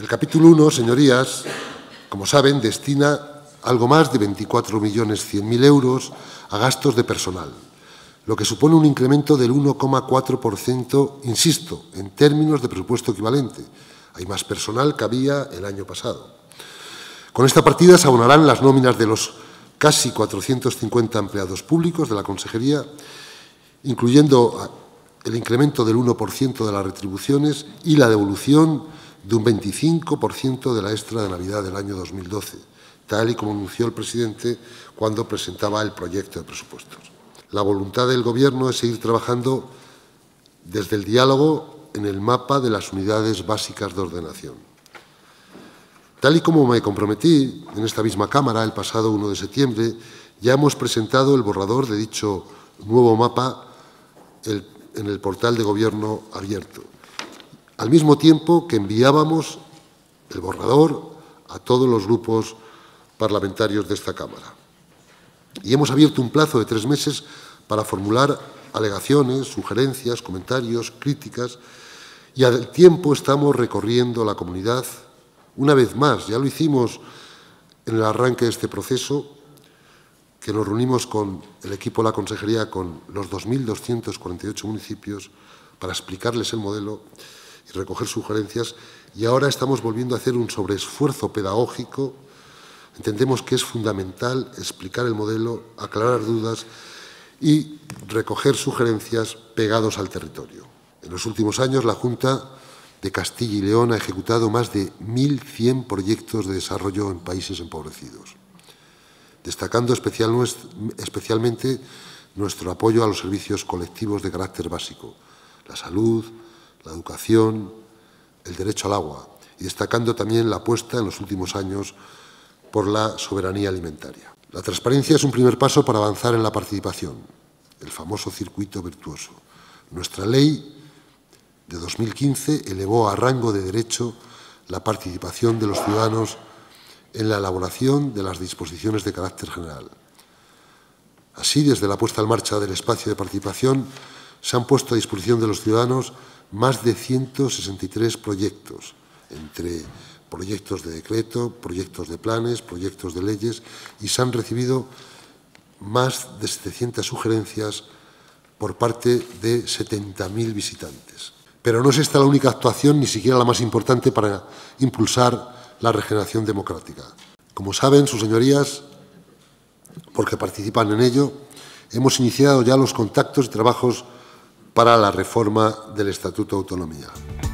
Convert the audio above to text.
El capítulo 1, señorías, como saben, destina algo más de 24.100.000 euros a gastos de personal, lo que supone un incremento del 1,4%, insisto, en términos de presupuesto equivalente. Hay más personal que había el año pasado. Con esta partida se abonarán las nóminas de los casi 450 empleados públicos de la Consejería, incluyendo el incremento del 1% de las retribuciones y la devolución de un 25% de la extra de Navidad del año 2012, tal y como anunció el presidente cuando presentaba el proyecto de presupuestos. La voluntad del Gobierno es seguir trabajando desde el diálogo en el mapa de las unidades básicas de ordenación. Tal y como me comprometí en esta misma Cámara el pasado 1 de septiembre, ya hemos presentado el borrador de dicho nuevo mapa en el portal de Gobierno abierto al mismo tiempo que enviábamos el borrador a todos los grupos parlamentarios de esta Cámara. Y hemos abierto un plazo de tres meses para formular alegaciones, sugerencias, comentarios, críticas, y al tiempo estamos recorriendo la comunidad una vez más. Ya lo hicimos en el arranque de este proceso, que nos reunimos con el equipo de la Consejería, con los 2.248 municipios, para explicarles el modelo y recoger sugerencias y ahora estamos volviendo a hacer un sobreesfuerzo pedagógico. Entendemos que es fundamental explicar el modelo, aclarar dudas y recoger sugerencias pegados al territorio. En los últimos años, la Junta de Castilla y León ha ejecutado más de 1.100 proyectos de desarrollo en países empobrecidos, destacando especialmente nuestro apoyo a los servicios colectivos de carácter básico, la salud, la educación, el derecho al agua y destacando también la apuesta en los últimos años por la soberanía alimentaria. La transparencia es un primer paso para avanzar en la participación, el famoso circuito virtuoso. Nuestra ley de 2015 elevó a rango de derecho la participación de los ciudadanos en la elaboración de las disposiciones de carácter general. Así, desde la puesta en marcha del espacio de participación, se han puesto a disposición de los ciudadanos más de 163 proyectos, entre proyectos de decreto, proyectos de planes, proyectos de leyes, y se han recibido más de 700 sugerencias por parte de 70.000 visitantes. Pero no es esta la única actuación, ni siquiera la más importante para impulsar la regeneración democrática. Como saben sus señorías, porque participan en ello, hemos iniciado ya los contactos y trabajos para la reforma del Estatuto de Autonomía.